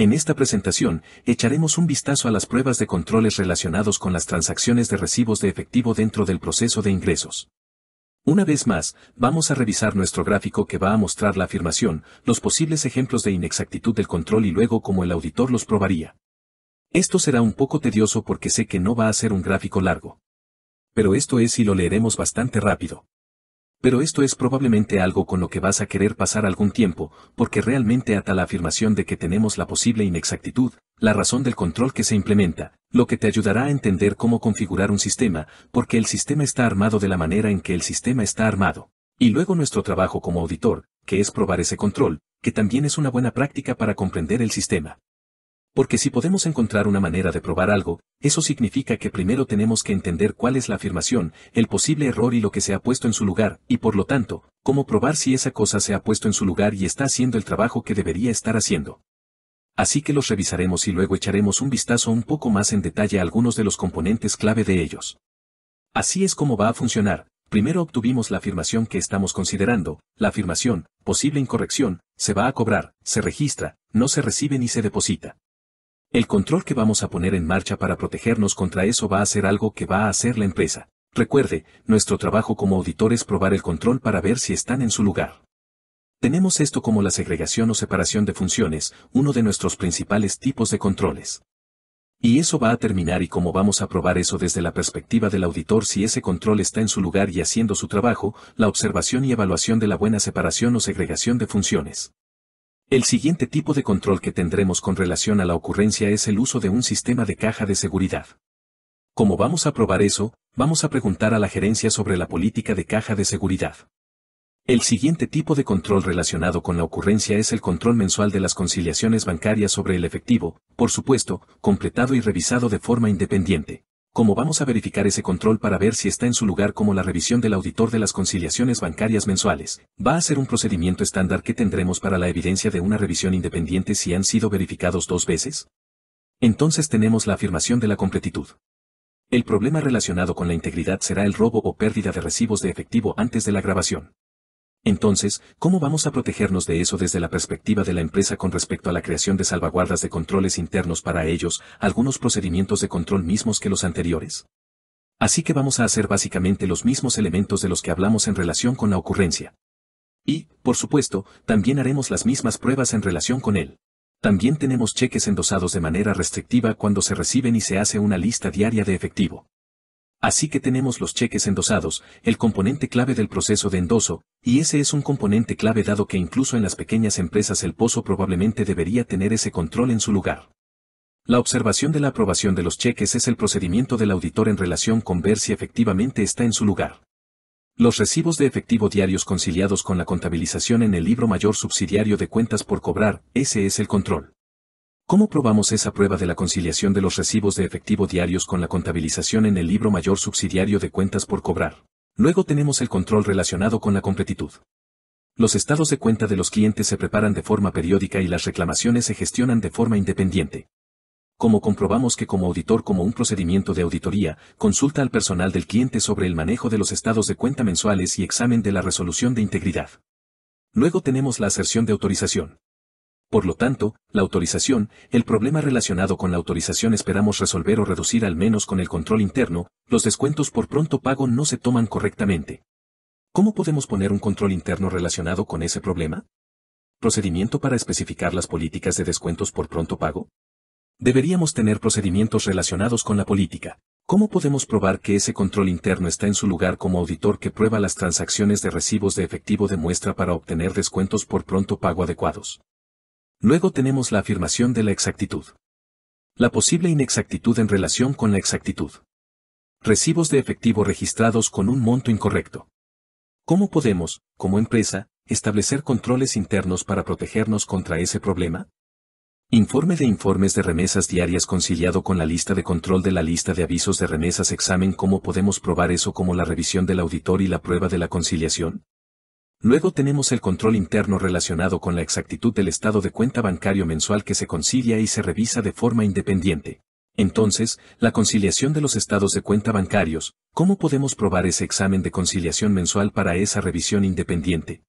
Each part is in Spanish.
En esta presentación, echaremos un vistazo a las pruebas de controles relacionados con las transacciones de recibos de efectivo dentro del proceso de ingresos. Una vez más, vamos a revisar nuestro gráfico que va a mostrar la afirmación, los posibles ejemplos de inexactitud del control y luego cómo el auditor los probaría. Esto será un poco tedioso porque sé que no va a ser un gráfico largo. Pero esto es y lo leeremos bastante rápido. Pero esto es probablemente algo con lo que vas a querer pasar algún tiempo, porque realmente ata la afirmación de que tenemos la posible inexactitud, la razón del control que se implementa, lo que te ayudará a entender cómo configurar un sistema, porque el sistema está armado de la manera en que el sistema está armado. Y luego nuestro trabajo como auditor, que es probar ese control, que también es una buena práctica para comprender el sistema. Porque si podemos encontrar una manera de probar algo, eso significa que primero tenemos que entender cuál es la afirmación, el posible error y lo que se ha puesto en su lugar, y por lo tanto, cómo probar si esa cosa se ha puesto en su lugar y está haciendo el trabajo que debería estar haciendo. Así que los revisaremos y luego echaremos un vistazo un poco más en detalle a algunos de los componentes clave de ellos. Así es como va a funcionar, primero obtuvimos la afirmación que estamos considerando, la afirmación, posible incorrección, se va a cobrar, se registra, no se recibe ni se deposita. El control que vamos a poner en marcha para protegernos contra eso va a ser algo que va a hacer la empresa. Recuerde, nuestro trabajo como auditor es probar el control para ver si están en su lugar. Tenemos esto como la segregación o separación de funciones, uno de nuestros principales tipos de controles. Y eso va a terminar y cómo vamos a probar eso desde la perspectiva del auditor si ese control está en su lugar y haciendo su trabajo, la observación y evaluación de la buena separación o segregación de funciones. El siguiente tipo de control que tendremos con relación a la ocurrencia es el uso de un sistema de caja de seguridad. Como vamos a probar eso, vamos a preguntar a la gerencia sobre la política de caja de seguridad. El siguiente tipo de control relacionado con la ocurrencia es el control mensual de las conciliaciones bancarias sobre el efectivo, por supuesto, completado y revisado de forma independiente. ¿Cómo vamos a verificar ese control para ver si está en su lugar como la revisión del auditor de las conciliaciones bancarias mensuales? Va a ser un procedimiento estándar que tendremos para la evidencia de una revisión independiente si han sido verificados dos veces? Entonces tenemos la afirmación de la completitud. El problema relacionado con la integridad será el robo o pérdida de recibos de efectivo antes de la grabación. Entonces, ¿cómo vamos a protegernos de eso desde la perspectiva de la empresa con respecto a la creación de salvaguardas de controles internos para ellos, algunos procedimientos de control mismos que los anteriores? Así que vamos a hacer básicamente los mismos elementos de los que hablamos en relación con la ocurrencia. Y, por supuesto, también haremos las mismas pruebas en relación con él. También tenemos cheques endosados de manera restrictiva cuando se reciben y se hace una lista diaria de efectivo. Así que tenemos los cheques endosados, el componente clave del proceso de endoso, y ese es un componente clave dado que incluso en las pequeñas empresas el pozo probablemente debería tener ese control en su lugar. La observación de la aprobación de los cheques es el procedimiento del auditor en relación con ver si efectivamente está en su lugar. Los recibos de efectivo diarios conciliados con la contabilización en el libro mayor subsidiario de cuentas por cobrar, ese es el control. ¿Cómo probamos esa prueba de la conciliación de los recibos de efectivo diarios con la contabilización en el libro mayor subsidiario de cuentas por cobrar? Luego tenemos el control relacionado con la completitud. Los estados de cuenta de los clientes se preparan de forma periódica y las reclamaciones se gestionan de forma independiente. ¿Cómo comprobamos que como auditor como un procedimiento de auditoría, consulta al personal del cliente sobre el manejo de los estados de cuenta mensuales y examen de la resolución de integridad. Luego tenemos la aserción de autorización. Por lo tanto, la autorización, el problema relacionado con la autorización esperamos resolver o reducir al menos con el control interno, los descuentos por pronto pago no se toman correctamente. ¿Cómo podemos poner un control interno relacionado con ese problema? ¿Procedimiento para especificar las políticas de descuentos por pronto pago? Deberíamos tener procedimientos relacionados con la política. ¿Cómo podemos probar que ese control interno está en su lugar como auditor que prueba las transacciones de recibos de efectivo de muestra para obtener descuentos por pronto pago adecuados? Luego tenemos la afirmación de la exactitud. La posible inexactitud en relación con la exactitud. Recibos de efectivo registrados con un monto incorrecto. ¿Cómo podemos, como empresa, establecer controles internos para protegernos contra ese problema? Informe de informes de remesas diarias conciliado con la lista de control de la lista de avisos de remesas examen cómo podemos probar eso como la revisión del auditor y la prueba de la conciliación. Luego tenemos el control interno relacionado con la exactitud del estado de cuenta bancario mensual que se concilia y se revisa de forma independiente. Entonces, la conciliación de los estados de cuenta bancarios, ¿cómo podemos probar ese examen de conciliación mensual para esa revisión independiente?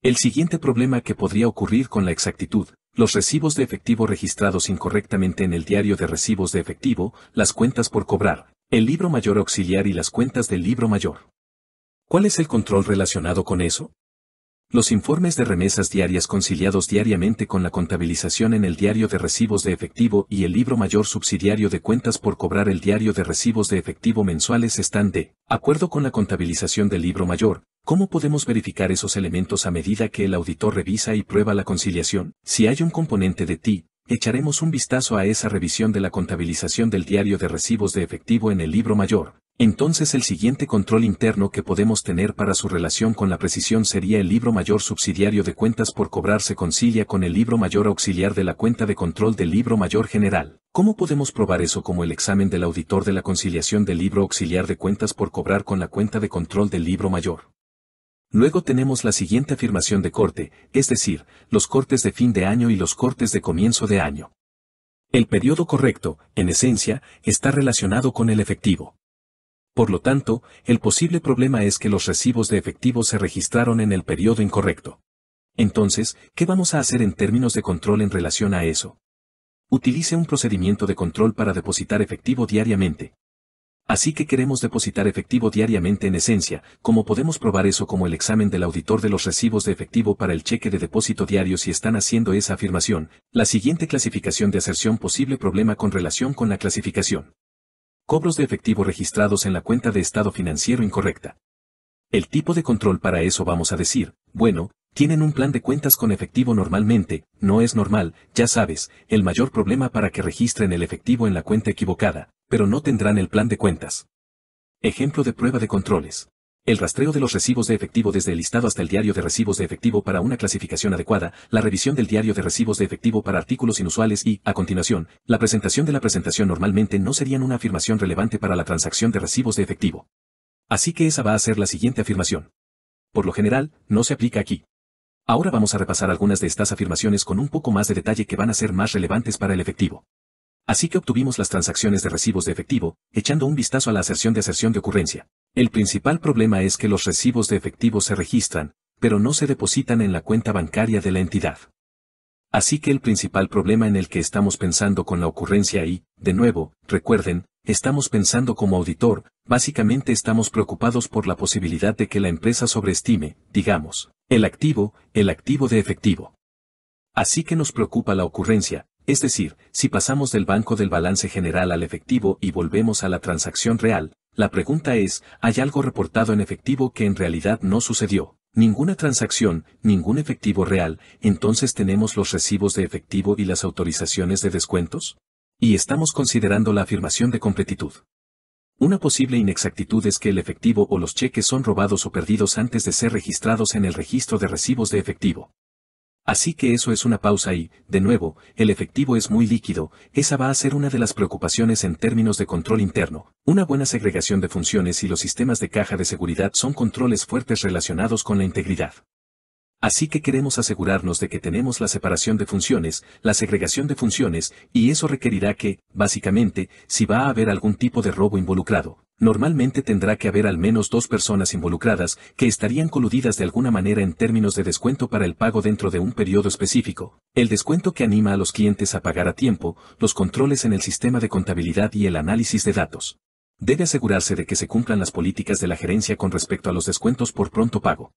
El siguiente problema que podría ocurrir con la exactitud, los recibos de efectivo registrados incorrectamente en el diario de recibos de efectivo, las cuentas por cobrar, el libro mayor auxiliar y las cuentas del libro mayor. ¿Cuál es el control relacionado con eso? Los informes de remesas diarias conciliados diariamente con la contabilización en el diario de recibos de efectivo y el libro mayor subsidiario de cuentas por cobrar el diario de recibos de efectivo mensuales están de acuerdo con la contabilización del libro mayor. ¿Cómo podemos verificar esos elementos a medida que el auditor revisa y prueba la conciliación? Si hay un componente de ti, echaremos un vistazo a esa revisión de la contabilización del diario de recibos de efectivo en el libro mayor, entonces el siguiente control interno que podemos tener para su relación con la precisión sería el libro mayor subsidiario de cuentas por cobrar se concilia con el libro mayor auxiliar de la cuenta de control del libro mayor general. ¿Cómo podemos probar eso como el examen del auditor de la conciliación del libro auxiliar de cuentas por cobrar con la cuenta de control del libro mayor? Luego tenemos la siguiente afirmación de corte, es decir, los cortes de fin de año y los cortes de comienzo de año. El periodo correcto, en esencia, está relacionado con el efectivo. Por lo tanto, el posible problema es que los recibos de efectivo se registraron en el periodo incorrecto. Entonces, ¿qué vamos a hacer en términos de control en relación a eso? Utilice un procedimiento de control para depositar efectivo diariamente. Así que queremos depositar efectivo diariamente en esencia, como podemos probar eso como el examen del auditor de los recibos de efectivo para el cheque de depósito diario si están haciendo esa afirmación, la siguiente clasificación de aserción posible problema con relación con la clasificación. Cobros de efectivo registrados en la cuenta de estado financiero incorrecta. El tipo de control para eso vamos a decir, bueno, tienen un plan de cuentas con efectivo normalmente, no es normal, ya sabes, el mayor problema para que registren el efectivo en la cuenta equivocada, pero no tendrán el plan de cuentas. Ejemplo de prueba de controles el rastreo de los recibos de efectivo desde el listado hasta el diario de recibos de efectivo para una clasificación adecuada, la revisión del diario de recibos de efectivo para artículos inusuales y, a continuación, la presentación de la presentación normalmente no serían una afirmación relevante para la transacción de recibos de efectivo. Así que esa va a ser la siguiente afirmación. Por lo general, no se aplica aquí. Ahora vamos a repasar algunas de estas afirmaciones con un poco más de detalle que van a ser más relevantes para el efectivo. Así que obtuvimos las transacciones de recibos de efectivo, echando un vistazo a la aserción de aserción de ocurrencia. El principal problema es que los recibos de efectivo se registran, pero no se depositan en la cuenta bancaria de la entidad. Así que el principal problema en el que estamos pensando con la ocurrencia y, de nuevo, recuerden, estamos pensando como auditor, básicamente estamos preocupados por la posibilidad de que la empresa sobreestime, digamos, el activo, el activo de efectivo. Así que nos preocupa la ocurrencia, es decir, si pasamos del banco del balance general al efectivo y volvemos a la transacción real, la pregunta es, ¿hay algo reportado en efectivo que en realidad no sucedió? Ninguna transacción, ningún efectivo real, entonces tenemos los recibos de efectivo y las autorizaciones de descuentos? Y estamos considerando la afirmación de completitud. Una posible inexactitud es que el efectivo o los cheques son robados o perdidos antes de ser registrados en el registro de recibos de efectivo. Así que eso es una pausa y, de nuevo, el efectivo es muy líquido, esa va a ser una de las preocupaciones en términos de control interno, una buena segregación de funciones y los sistemas de caja de seguridad son controles fuertes relacionados con la integridad. Así que queremos asegurarnos de que tenemos la separación de funciones, la segregación de funciones, y eso requerirá que, básicamente, si va a haber algún tipo de robo involucrado, normalmente tendrá que haber al menos dos personas involucradas que estarían coludidas de alguna manera en términos de descuento para el pago dentro de un periodo específico, el descuento que anima a los clientes a pagar a tiempo, los controles en el sistema de contabilidad y el análisis de datos. Debe asegurarse de que se cumplan las políticas de la gerencia con respecto a los descuentos por pronto pago.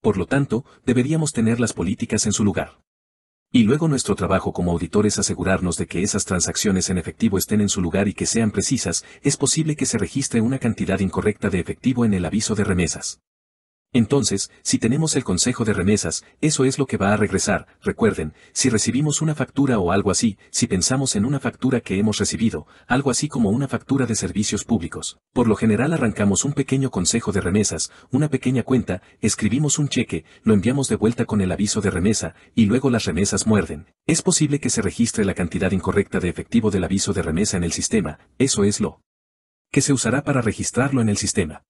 Por lo tanto, deberíamos tener las políticas en su lugar. Y luego nuestro trabajo como auditores es asegurarnos de que esas transacciones en efectivo estén en su lugar y que sean precisas, es posible que se registre una cantidad incorrecta de efectivo en el aviso de remesas. Entonces, si tenemos el consejo de remesas, eso es lo que va a regresar. Recuerden, si recibimos una factura o algo así, si pensamos en una factura que hemos recibido, algo así como una factura de servicios públicos. Por lo general arrancamos un pequeño consejo de remesas, una pequeña cuenta, escribimos un cheque, lo enviamos de vuelta con el aviso de remesa, y luego las remesas muerden. Es posible que se registre la cantidad incorrecta de efectivo del aviso de remesa en el sistema, eso es lo que se usará para registrarlo en el sistema.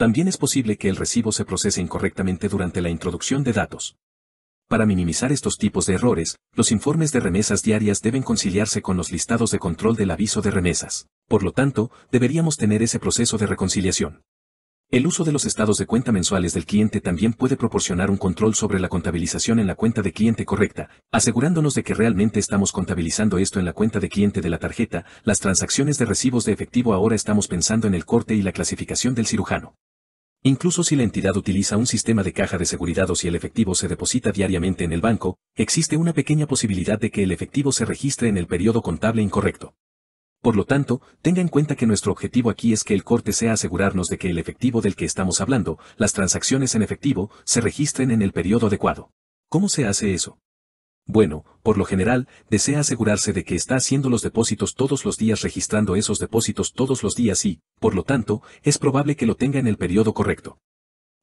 También es posible que el recibo se procese incorrectamente durante la introducción de datos. Para minimizar estos tipos de errores, los informes de remesas diarias deben conciliarse con los listados de control del aviso de remesas. Por lo tanto, deberíamos tener ese proceso de reconciliación. El uso de los estados de cuenta mensuales del cliente también puede proporcionar un control sobre la contabilización en la cuenta de cliente correcta, asegurándonos de que realmente estamos contabilizando esto en la cuenta de cliente de la tarjeta, las transacciones de recibos de efectivo ahora estamos pensando en el corte y la clasificación del cirujano. Incluso si la entidad utiliza un sistema de caja de seguridad o si el efectivo se deposita diariamente en el banco, existe una pequeña posibilidad de que el efectivo se registre en el periodo contable incorrecto. Por lo tanto, tenga en cuenta que nuestro objetivo aquí es que el corte sea asegurarnos de que el efectivo del que estamos hablando, las transacciones en efectivo, se registren en el periodo adecuado. ¿Cómo se hace eso? Bueno, por lo general, desea asegurarse de que está haciendo los depósitos todos los días registrando esos depósitos todos los días y, por lo tanto, es probable que lo tenga en el periodo correcto.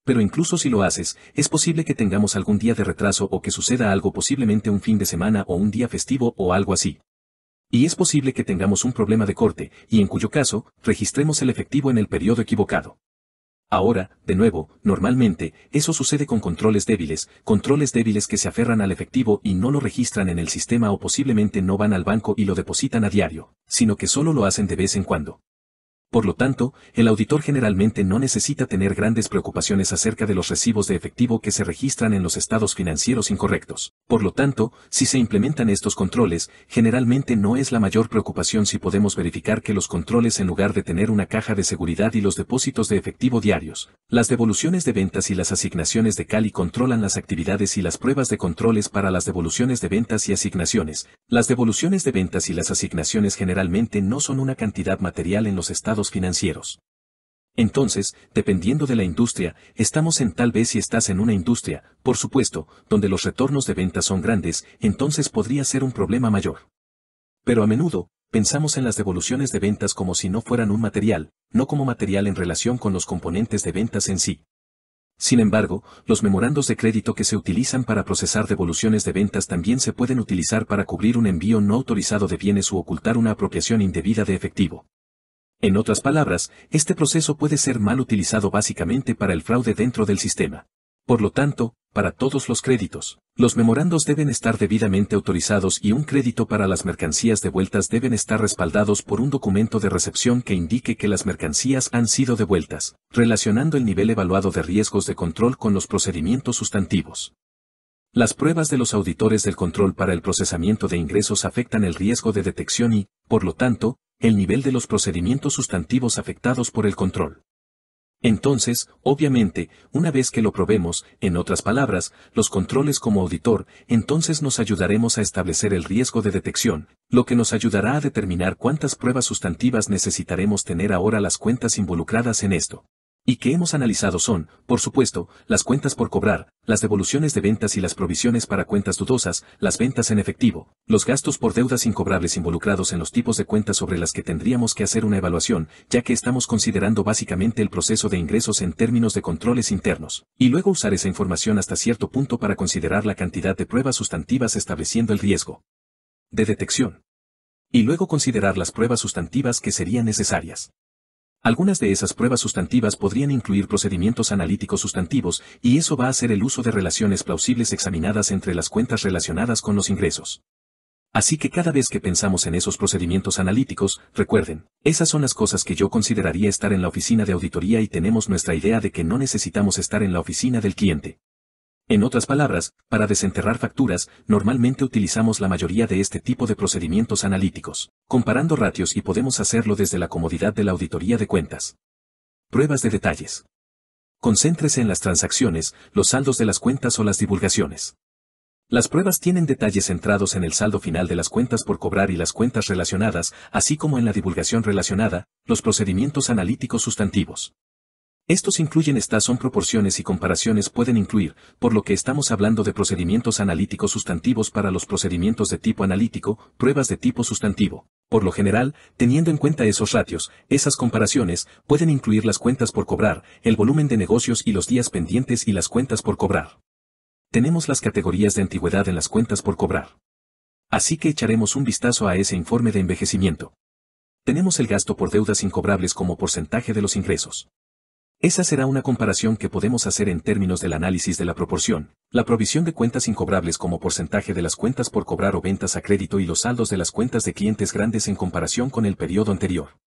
Pero incluso si lo haces, es posible que tengamos algún día de retraso o que suceda algo posiblemente un fin de semana o un día festivo o algo así. Y es posible que tengamos un problema de corte, y en cuyo caso, registremos el efectivo en el periodo equivocado. Ahora, de nuevo, normalmente, eso sucede con controles débiles, controles débiles que se aferran al efectivo y no lo registran en el sistema o posiblemente no van al banco y lo depositan a diario, sino que solo lo hacen de vez en cuando. Por lo tanto, el auditor generalmente no necesita tener grandes preocupaciones acerca de los recibos de efectivo que se registran en los estados financieros incorrectos. Por lo tanto, si se implementan estos controles, generalmente no es la mayor preocupación si podemos verificar que los controles en lugar de tener una caja de seguridad y los depósitos de efectivo diarios, las devoluciones de ventas y las asignaciones de Cali controlan las actividades y las pruebas de controles para las devoluciones de ventas y asignaciones. Las devoluciones de ventas y las asignaciones generalmente no son una cantidad material en los estados financieros. Entonces, dependiendo de la industria, estamos en tal vez si estás en una industria, por supuesto, donde los retornos de ventas son grandes, entonces podría ser un problema mayor. Pero a menudo, pensamos en las devoluciones de ventas como si no fueran un material, no como material en relación con los componentes de ventas en sí. Sin embargo, los memorandos de crédito que se utilizan para procesar devoluciones de ventas también se pueden utilizar para cubrir un envío no autorizado de bienes u ocultar una apropiación indebida de efectivo. En otras palabras, este proceso puede ser mal utilizado básicamente para el fraude dentro del sistema. Por lo tanto, para todos los créditos, los memorandos deben estar debidamente autorizados y un crédito para las mercancías devueltas deben estar respaldados por un documento de recepción que indique que las mercancías han sido devueltas, relacionando el nivel evaluado de riesgos de control con los procedimientos sustantivos. Las pruebas de los auditores del control para el procesamiento de ingresos afectan el riesgo de detección y, por lo tanto, el nivel de los procedimientos sustantivos afectados por el control. Entonces, obviamente, una vez que lo probemos, en otras palabras, los controles como auditor, entonces nos ayudaremos a establecer el riesgo de detección, lo que nos ayudará a determinar cuántas pruebas sustantivas necesitaremos tener ahora las cuentas involucradas en esto y que hemos analizado son, por supuesto, las cuentas por cobrar, las devoluciones de ventas y las provisiones para cuentas dudosas, las ventas en efectivo, los gastos por deudas incobrables involucrados en los tipos de cuentas sobre las que tendríamos que hacer una evaluación, ya que estamos considerando básicamente el proceso de ingresos en términos de controles internos, y luego usar esa información hasta cierto punto para considerar la cantidad de pruebas sustantivas estableciendo el riesgo de detección. Y luego considerar las pruebas sustantivas que serían necesarias. Algunas de esas pruebas sustantivas podrían incluir procedimientos analíticos sustantivos, y eso va a ser el uso de relaciones plausibles examinadas entre las cuentas relacionadas con los ingresos. Así que cada vez que pensamos en esos procedimientos analíticos, recuerden, esas son las cosas que yo consideraría estar en la oficina de auditoría y tenemos nuestra idea de que no necesitamos estar en la oficina del cliente. En otras palabras, para desenterrar facturas, normalmente utilizamos la mayoría de este tipo de procedimientos analíticos, comparando ratios y podemos hacerlo desde la comodidad de la auditoría de cuentas. Pruebas de detalles. Concéntrese en las transacciones, los saldos de las cuentas o las divulgaciones. Las pruebas tienen detalles centrados en el saldo final de las cuentas por cobrar y las cuentas relacionadas, así como en la divulgación relacionada, los procedimientos analíticos sustantivos. Estos incluyen estas son proporciones y comparaciones pueden incluir, por lo que estamos hablando de procedimientos analíticos sustantivos para los procedimientos de tipo analítico, pruebas de tipo sustantivo. Por lo general, teniendo en cuenta esos ratios, esas comparaciones pueden incluir las cuentas por cobrar, el volumen de negocios y los días pendientes y las cuentas por cobrar. Tenemos las categorías de antigüedad en las cuentas por cobrar. Así que echaremos un vistazo a ese informe de envejecimiento. Tenemos el gasto por deudas incobrables como porcentaje de los ingresos. Esa será una comparación que podemos hacer en términos del análisis de la proporción, la provisión de cuentas incobrables como porcentaje de las cuentas por cobrar o ventas a crédito y los saldos de las cuentas de clientes grandes en comparación con el periodo anterior.